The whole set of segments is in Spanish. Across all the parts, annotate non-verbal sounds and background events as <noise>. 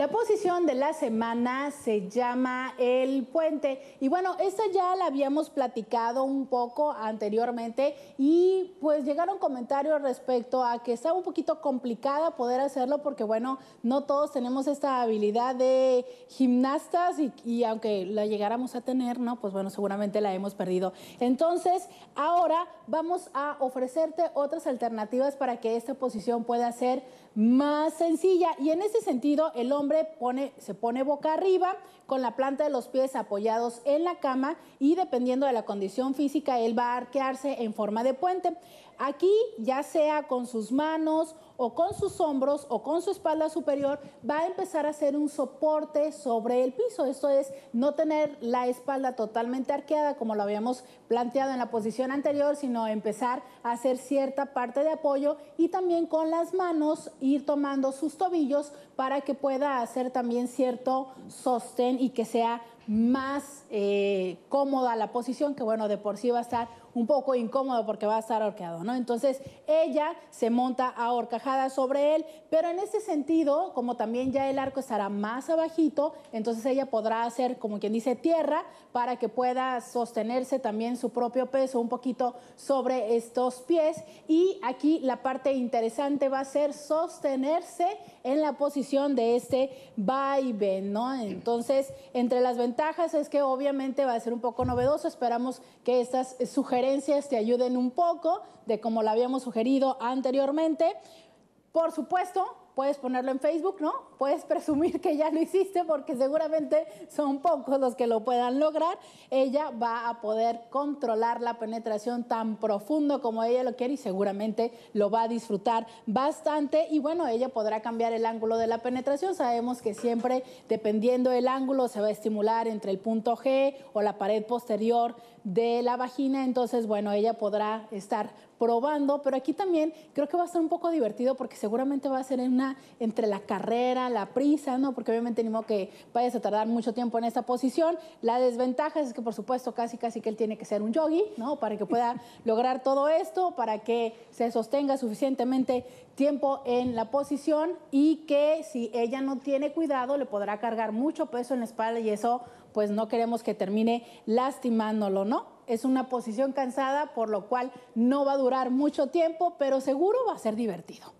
La posición de la semana se llama El Puente. Y bueno, esta ya la habíamos platicado un poco anteriormente y pues llegaron comentarios respecto a que está un poquito complicada poder hacerlo porque bueno, no todos tenemos esta habilidad de gimnastas y, y aunque la llegáramos a tener, ¿no? Pues bueno, seguramente la hemos perdido. Entonces, ahora vamos a ofrecerte otras alternativas para que esta posición pueda ser más sencilla. Y en ese sentido, el hombre se pone boca arriba con la planta de los pies apoyados en la cama y dependiendo de la condición física, él va a arquearse en forma de puente. Aquí, ya sea con sus manos o con sus hombros o con su espalda superior, va a empezar a hacer un soporte sobre el piso. Esto es no tener la espalda totalmente arqueada como lo habíamos planteado en la posición anterior, sino empezar a hacer cierta parte de apoyo y también con las manos ir tomando sus tobillos para que pueda hacer también cierto sostén y que sea más eh, cómoda la posición, que bueno, de por sí va a estar un poco incómodo porque va a estar horqueado, ¿no? Entonces ella se monta a horcajada sobre él, pero en este sentido, como también ya el arco estará más abajito, entonces ella podrá hacer, como quien dice, tierra para que pueda sostenerse también su propio peso un poquito sobre estos pies. Y aquí la parte interesante va a ser sostenerse en la posición de este vaivén, ¿no? Entonces, entre las ventanas es que obviamente va a ser un poco novedoso. Esperamos que estas sugerencias te ayuden un poco de como lo habíamos sugerido anteriormente. Por supuesto, puedes ponerlo en Facebook, ¿no? Puedes presumir que ya lo hiciste porque seguramente son pocos los que lo puedan lograr. Ella va a poder controlar la penetración tan profundo como ella lo quiere y seguramente lo va a disfrutar bastante. Y bueno, ella podrá cambiar el ángulo de la penetración. Sabemos que siempre, dependiendo del ángulo, se va a estimular entre el punto G o la pared posterior de la vagina. Entonces, bueno, ella podrá estar probando, pero aquí también creo que va a ser un poco divertido porque seguramente va a ser en entre la carrera, la prisa, ¿no? Porque obviamente ni que vayas a tardar mucho tiempo en esta posición. La desventaja es que, por supuesto, casi casi que él tiene que ser un yogi, ¿no? Para que pueda <laughs> lograr todo esto, para que se sostenga suficientemente tiempo en la posición y que si ella no tiene cuidado le podrá cargar mucho peso en la espalda y eso pues no queremos que termine lastimándolo, ¿no? es una posición cansada, por lo cual no va a durar mucho tiempo, pero seguro va a ser divertido.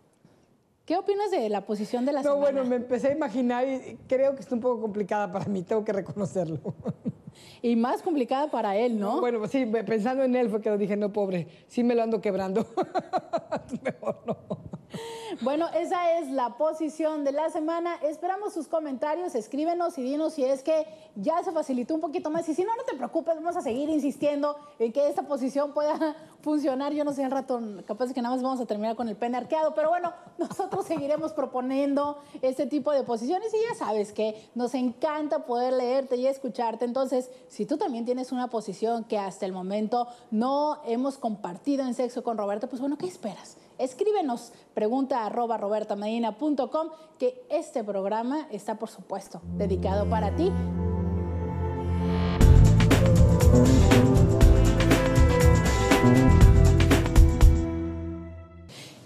¿Qué opinas de la posición de la semana? No, bueno, me empecé a imaginar y creo que está un poco complicada para mí, tengo que reconocerlo. <laughs> Y más complicada para él, ¿no? bueno, pues sí, pensando en él fue que dije, no, pobre, sí me lo ando quebrando. <laughs> Mejor no. Bueno, esa es la posición de la semana. Esperamos sus comentarios, escríbenos y dinos si es que ya se facilitó un poquito más. Y si no, no te preocupes, vamos a seguir insistiendo en que esta posición pueda funcionar. Yo no sé el rato, capaz que nada más vamos a terminar con el pene arqueado, pero bueno, <laughs> nosotros seguiremos proponiendo este tipo de posiciones y ya sabes que nos encanta poder leerte y escucharte. Entonces, si tú también tienes una posición que hasta el momento no hemos compartido en sexo con Roberto, pues bueno, ¿qué esperas? Escríbenos pregunta arroba robertamedina.com que este programa está por supuesto dedicado para ti.